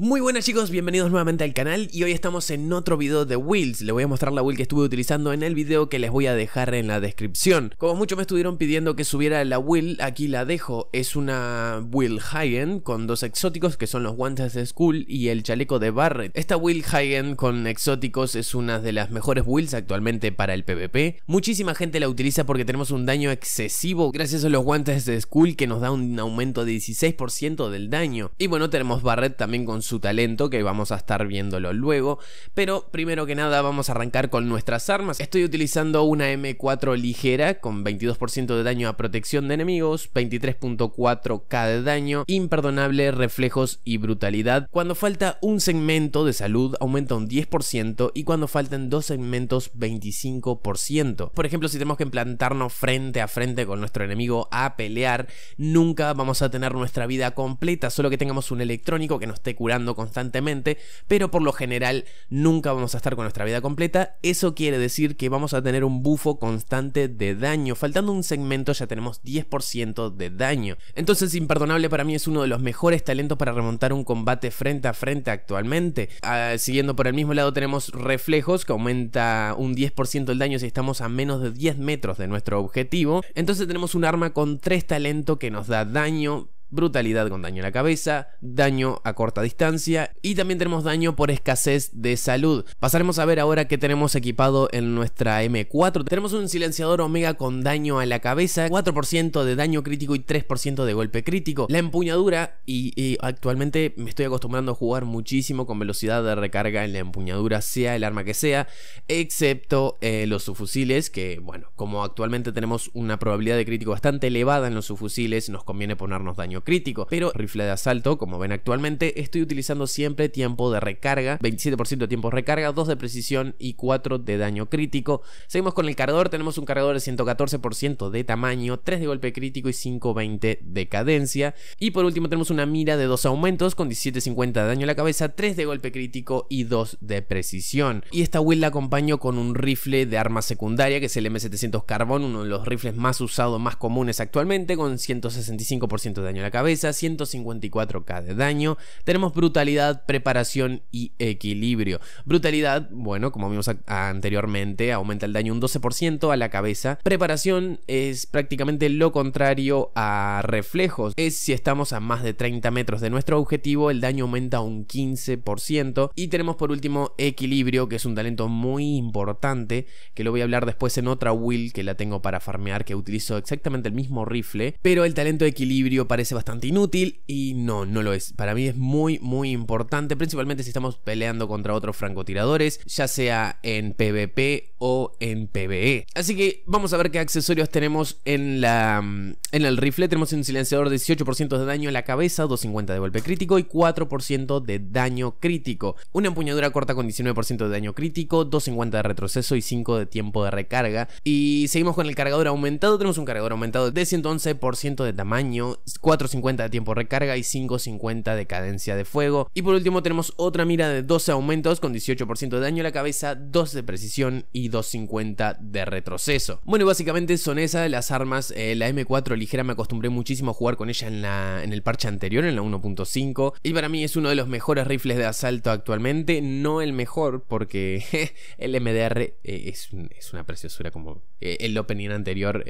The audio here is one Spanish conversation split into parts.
Muy buenas chicos, bienvenidos nuevamente al canal y hoy estamos en otro video de Wheels Les voy a mostrar la wheel que estuve utilizando en el video que les voy a dejar en la descripción Como muchos me estuvieron pidiendo que subiera la wheel, aquí la dejo Es una wheel Hagen con dos exóticos que son los guantes de Skull y el chaleco de Barrett. Esta Will Hagen con exóticos es una de las mejores wheels actualmente para el PvP Muchísima gente la utiliza porque tenemos un daño excesivo gracias a los guantes de Skull que nos da un aumento de 16% del daño Y bueno tenemos Barrett también con su su talento, que vamos a estar viéndolo luego. Pero primero que nada vamos a arrancar con nuestras armas. Estoy utilizando una M4 ligera con 22% de daño a protección de enemigos, 23.4k de daño, imperdonable, reflejos y brutalidad. Cuando falta un segmento de salud aumenta un 10% y cuando falten dos segmentos 25%. Por ejemplo, si tenemos que implantarnos frente a frente con nuestro enemigo a pelear, nunca vamos a tener nuestra vida completa, solo que tengamos un electrónico que nos esté curando constantemente, pero por lo general nunca vamos a estar con nuestra vida completa. Eso quiere decir que vamos a tener un bufo constante de daño. Faltando un segmento ya tenemos 10% de daño. Entonces Imperdonable para mí es uno de los mejores talentos para remontar un combate frente a frente actualmente. Ah, siguiendo por el mismo lado tenemos Reflejos que aumenta un 10% el daño si estamos a menos de 10 metros de nuestro objetivo. Entonces tenemos un arma con 3 talentos que nos da daño brutalidad con daño a la cabeza, daño a corta distancia y también tenemos daño por escasez de salud. Pasaremos a ver ahora qué tenemos equipado en nuestra M4. Tenemos un silenciador Omega con daño a la cabeza, 4% de daño crítico y 3% de golpe crítico. La empuñadura y, actualmente me estoy acostumbrando a jugar muchísimo con velocidad de recarga en la empuñadura, sea el arma que sea, excepto eh, los subfusiles que bueno, como actualmente tenemos una probabilidad de crítico bastante elevada en los subfusiles, nos conviene ponernos daño crítico. Pero rifle de asalto, como ven actualmente, estoy utilizando siempre tiempo de recarga, 27% de tiempo de recarga, 2 de precisión y 4 de daño crítico. Seguimos con el cargador, tenemos un cargador de 114% de tamaño, 3 de golpe crítico y 520 de cadencia. Y por último tenemos una mira de dos aumentos con 1750 de daño a la cabeza, 3 de golpe crítico y 2 de precisión. Y esta huella la acompaño con un rifle de arma secundaria que es el M700 Carbón, uno de los rifles más usados, más comunes actualmente, con 165% de daño a la cabeza, 154k de daño. Tenemos brutalidad, preparación y equilibrio. Brutalidad, bueno, como vimos anteriormente, aumenta el daño un 12% a la cabeza. Preparación es prácticamente lo contrario a reflejos. Es si estamos a más de 30 metros de nuestro objetivo, el daño aumenta un 15%. Y tenemos por último equilibrio, que es un talento muy importante, que lo voy a hablar después en otra will que la tengo para farmear, que utilizo exactamente el mismo rifle, pero el talento de equilibrio parece bastante inútil y no, no lo es. Para mí es muy, muy importante, principalmente si estamos peleando contra otros francotiradores, ya sea en PvP o en PvE. Así que vamos a ver qué accesorios tenemos en, la, mm, en el rifle. Tenemos un silenciador de 18% de daño a la cabeza, 250 de golpe crítico y 4% de daño crítico. Una empuñadura corta con 19% de daño crítico, 250 de retroceso y 5 de tiempo de recarga. Y seguimos con el cargador aumentado. Tenemos un cargador aumentado de 111% de tamaño, 450 de tiempo de recarga y 550 de cadencia de fuego. Y por último tenemos otra mira de 12 aumentos con 18% de daño a la cabeza, 2 de precisión y 250 de retroceso. Bueno, básicamente son esas las armas. Eh, la M4 ligera me acostumbré muchísimo a jugar con ella en, la, en el parche anterior, en la 1.5. Y para mí es uno de los mejores rifles de asalto actualmente. No el mejor, porque el MDR eh, es, una preciosura como en eh, el opening anterior.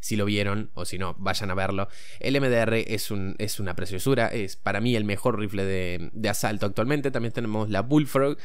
si lo vieron o si no, vayan a verlo. El MDR es, un, es una preciosura. Es para mí el mejor rifle de asalto actualmente. También tenemos la Bullfrog.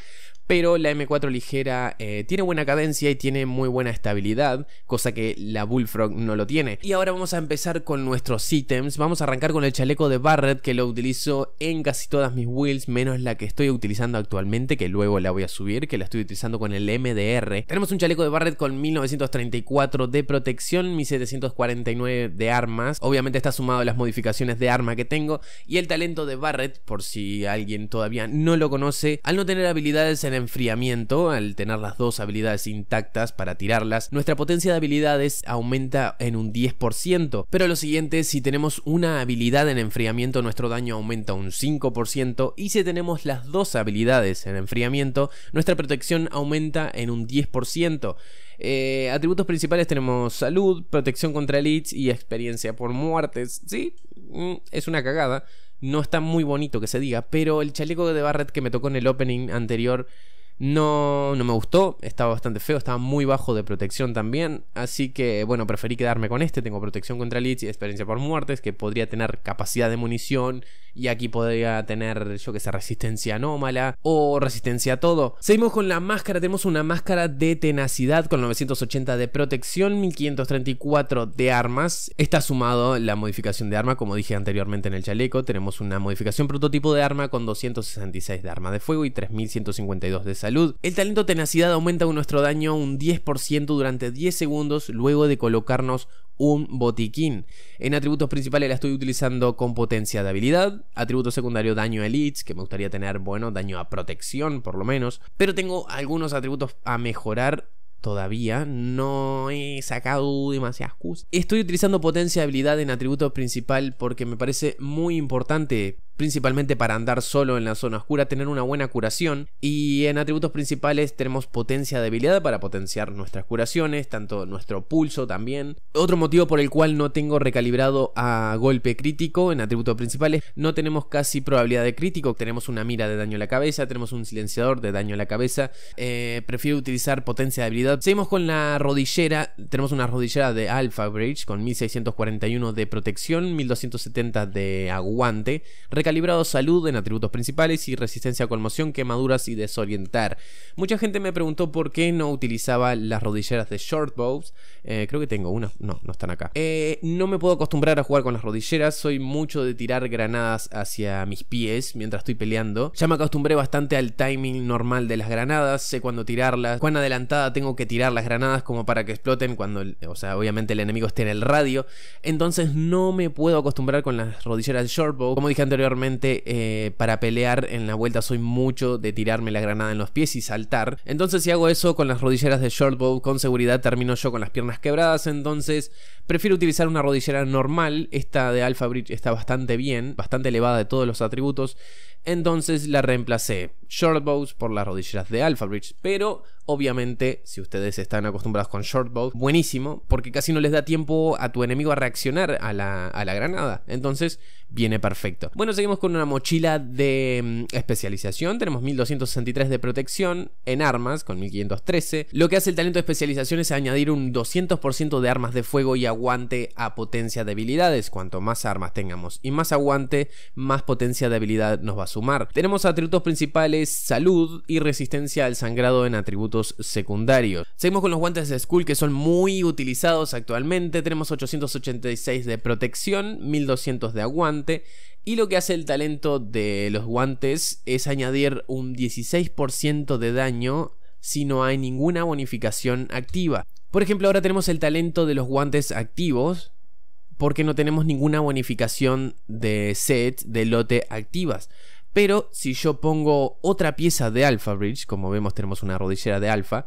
Pero la M4 ligera tiene buena cadencia y tiene muy buena estabilidad, cosa que la Bullfrog no lo tiene. Y ahora vamos a empezar con nuestros ítems. Vamos a arrancar con el chaleco de Barrett que lo utilizo en casi todas mis wheels. menos la que estoy utilizando actualmente, que luego la voy a subir, que la estoy utilizando con el MDR. Tenemos un chaleco de Barrett con 1934 de protección, 1749 de armas. Obviamente está sumado a las modificaciones de arma que tengo y el talento de Barrett por si alguien todavía no lo conoce, al no tener habilidades en enfriamiento, al tener las dos habilidades tactas para tirarlas, nuestra potencia de habilidades aumenta en un 10%, pero lo siguiente, si tenemos una habilidad en enfriamiento, nuestro daño aumenta un 5%, y si tenemos las dos habilidades en enfriamiento, nuestra protección aumenta en un 10%. Eh, atributos principales tenemos salud, protección contra elites y experiencia por muertes. Sí, mm, es una cagada. No está muy bonito que se diga, pero el chaleco de Barret que me tocó en el opening anterior no, no me gustó, estaba bastante feo, estaba muy bajo de protección también, así que bueno, preferí quedarme con este, tengo protección contra lich y experiencia por muertes, que podría tener capacidad de munición y aquí podría tener, yo que sé, resistencia anómala o resistencia a todo. Seguimos con la máscara, tenemos una máscara de tenacidad con 980 de protección, 1534 de armas, está sumado la modificación de arma, como dije anteriormente en el chaleco, tenemos una modificación prototipo de arma con 266 de arma de fuego y 3152 de el talento tenacidad aumenta nuestro daño un 10% durante 10 segundos luego de colocarnos un botiquín. En atributos principales la estoy utilizando con potencia de habilidad, atributo secundario daño a elites, que me gustaría tener, bueno, daño a protección por lo menos, pero tengo algunos atributos a mejorar todavía, no he sacado demasiadas cosas. Estoy utilizando potencia de habilidad en atributo principal porque me parece muy importante principalmente para andar solo en la zona oscura, tener una buena curación. Y en atributos principales tenemos potencia de habilidad para potenciar nuestras curaciones, tanto nuestro pulso también. Otro motivo por el cual no tengo recalibrado a golpe crítico en atributos principales, no tenemos casi probabilidad de crítico, tenemos una mira de daño a la cabeza, tenemos un silenciador de daño a la cabeza. Eh, prefiero utilizar potencia de habilidad. Seguimos con la rodillera, tenemos una rodillera de Alpha Bridge con 1641 de protección, 1270 de aguante calibrado salud en atributos principales y resistencia a conmoción, quemaduras y desorientar. Mucha gente me preguntó por qué no utilizaba las rodilleras de Shortbows. Eh, creo que tengo una. No, no están acá. Eh, no me puedo acostumbrar a jugar con las rodilleras. Soy mucho de tirar granadas hacia mis pies mientras estoy peleando. Ya me acostumbré bastante al timing normal de las granadas. Sé cuándo tirarlas, cuán adelantada tengo que tirar las granadas como para que exploten cuando, o sea, obviamente el enemigo esté en el radio. Entonces no me puedo acostumbrar con las rodilleras de Shortbow. Como dije anteriormente, eh, para pelear en la vuelta soy mucho de tirarme la granada en los pies y saltar. Entonces si hago eso con las rodilleras de shortbow con seguridad termino yo con las piernas quebradas. Entonces prefiero utilizar una rodillera normal. Esta de Alpha Bridge está bastante bien, bastante elevada de todos los atributos. Entonces la reemplacé shortbows por las rodilleras de Alpha Bridge. Pero obviamente si ustedes están acostumbrados con shortbow, buenísimo, porque casi no les da tiempo a tu enemigo a reaccionar a la, granada. Entonces viene perfecto. Bueno, seguimos con una mochila de mm, especialización. Tenemos 1263 de protección en armas con 1513. Lo que hace el talento de especialización es añadir un 200% de armas de fuego y aguante a potencia de habilidades. Cuanto más armas tengamos y más aguante, más potencia de habilidad nos va a sumar. Tenemos atributos principales salud y resistencia al sangrado en atributos secundarios. Seguimos con los guantes de Skull que son muy utilizados actualmente. Tenemos 886 de protección, 1200 de aguante. Y lo que hace el talento de los guantes es añadir un 16% de daño si no hay ninguna bonificación activa. Por ejemplo, ahora tenemos el talento de los guantes activos porque no tenemos ninguna bonificación de set de lote activas. Pero si yo pongo otra pieza de Alpha Bridge, como vemos tenemos una rodillera de Alpha,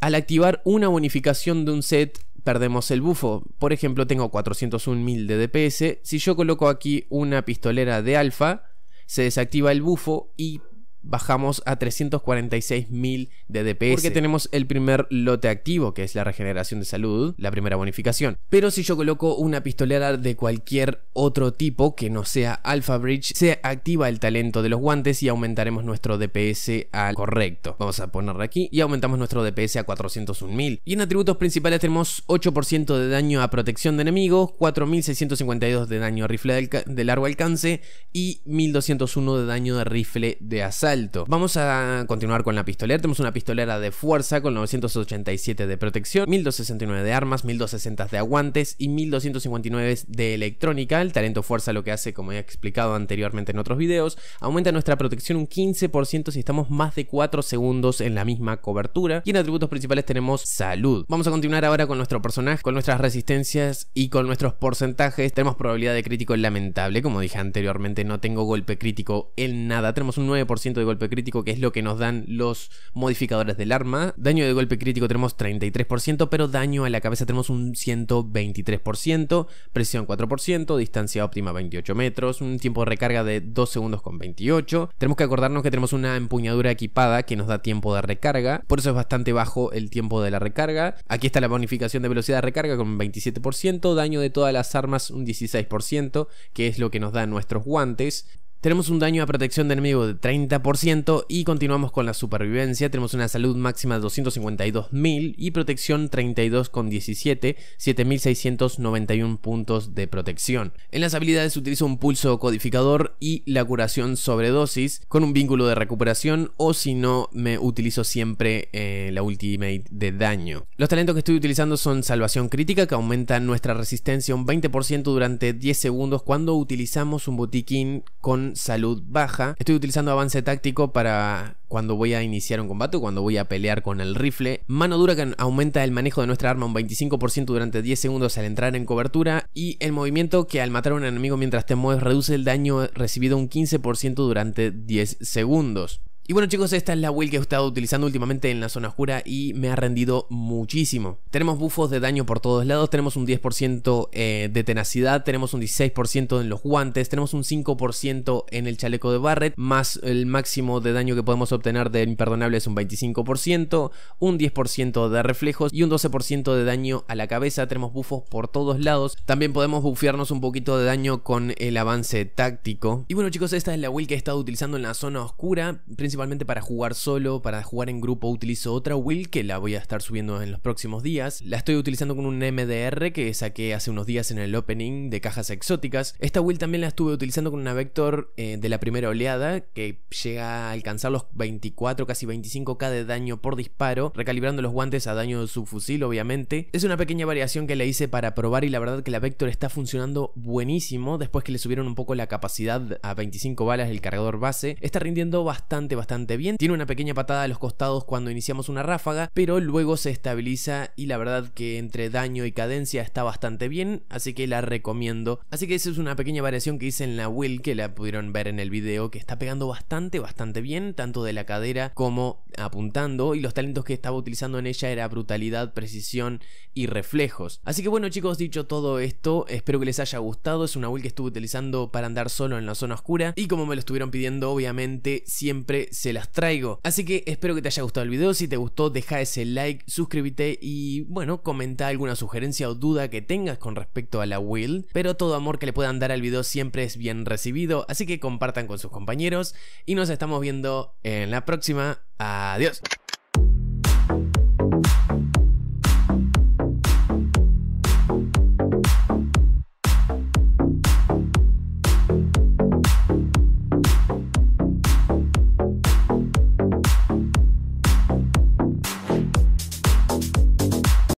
al activar una bonificación de un set perdemos el bufo. Por ejemplo, tengo 401.000 de DPS. Si yo coloco aquí una pistolera de alfa, se desactiva el bufo y bajamos a 346.000 de DPS. Porque tenemos el primer lote activo, que es la regeneración de salud, la primera bonificación. Pero si yo coloco una pistolera de cualquier otro tipo que no sea Alpha Bridge, se activa el talento de los guantes y aumentaremos nuestro DPS al correcto. Vamos a ponerlo aquí y aumentamos nuestro DPS a 401.000. Y en atributos principales tenemos 8% de daño a protección de enemigos, 4.652 de daño a rifle de largo alcance y 1.201 de daño de rifle de azar alto. Vamos a continuar con la pistolera. Tenemos una pistolera de fuerza con 987 de protección, 1269 de armas, 1260 de aguantes y 1259 de electrónica. El talento fuerza lo que hace, como he explicado anteriormente en otros videos, aumenta nuestra protección un 15% si estamos más de 4 segundos en la misma cobertura. Y en atributos principales tenemos salud. Vamos a continuar ahora con nuestro personaje, con nuestras resistencias y con nuestros porcentajes. Tenemos probabilidad de crítico lamentable, como dije anteriormente, no tengo golpe crítico en nada. Tenemos un 9% de golpe crítico, que es lo que nos dan los modificadores del arma. Daño de golpe crítico tenemos 33%, pero daño a la cabeza tenemos un 123%, presión 4%, distancia óptima 28 metros, un tiempo de recarga de 2 segundos con 28. Tenemos que acordarnos que tenemos una empuñadura equipada que nos da tiempo de recarga, por eso es bastante bajo el tiempo de la recarga. Aquí está la bonificación de velocidad de recarga con 27%, daño de todas las armas un 16%, que es lo que nos dan nuestros guantes. Tenemos un daño a protección de enemigo de 30% y continuamos con la supervivencia. Tenemos una salud máxima de 252.000 y protección 32,17, 7.691 puntos de protección. En las habilidades utilizo un pulso codificador y la curación sobredosis con un vínculo de recuperación o si no me utilizo siempre eh, la ultimate de daño. Los talentos que estoy utilizando son salvación crítica que aumenta nuestra resistencia un 20% durante 10 segundos cuando utilizamos un botiquín con salud baja. Estoy utilizando avance táctico para cuando voy a iniciar un combate cuando voy a pelear con el rifle. Mano dura que aumenta el manejo de nuestra arma un 25% durante 10 segundos al entrar en cobertura. Y el movimiento que al matar a un enemigo mientras te mueves reduce el daño recibido un 15% durante 10 segundos. Y bueno chicos, esta es la build que he estado utilizando últimamente en la zona oscura y me ha rendido muchísimo. Tenemos bufos de daño por todos lados, tenemos un 10% eh, de tenacidad, tenemos un 16% en los guantes, tenemos un 5% en el chaleco de Barret, más el máximo de daño que podemos obtener de imperdonable es un 25%, un 10% de reflejos y un 12% de daño a la cabeza. Tenemos bufos por todos lados. También podemos bufiarnos un poquito de daño con el avance táctico. Y bueno chicos, esta es la build que he estado utilizando en la zona oscura, principalmente para jugar solo, para jugar en grupo utilizo otra Will que la voy a estar subiendo en los próximos días. La estoy utilizando con un MDR que saqué hace unos días en el opening de cajas exóticas. Esta Will también la estuve utilizando con una Vector eh, de la primera oleada que llega a alcanzar los 24, casi 25k de daño por disparo, recalibrando los guantes a daño de su fusil obviamente. Es una pequeña variación que le hice para probar y la verdad que la Vector está funcionando buenísimo después que le subieron un poco la capacidad a 25 balas del cargador base. Está rindiendo bastante, bastante bien. Tiene una pequeña patada a los costados cuando iniciamos una ráfaga, pero luego se estabiliza y la verdad que entre daño y cadencia está bastante bien, así que la recomiendo. Así que esa es una pequeña variación que hice en la Will que la pudieron ver en el video, que está pegando bastante, bastante bien, tanto de la cadera como apuntando y los talentos que estaba utilizando en ella era brutalidad, precisión y reflejos. Así que bueno chicos, dicho todo esto, espero que les haya gustado, es una build que estuve utilizando para andar solo en la zona oscura y como me lo estuvieron pidiendo obviamente siempre se las traigo. Así que espero que te haya gustado el video, si te gustó deja ese like, suscríbete y bueno, comenta alguna sugerencia o duda que tengas con respecto a la build, pero todo amor que le puedan dar al video siempre es bien recibido, así que compartan con sus compañeros y nos estamos viendo en la próxima. Adiós.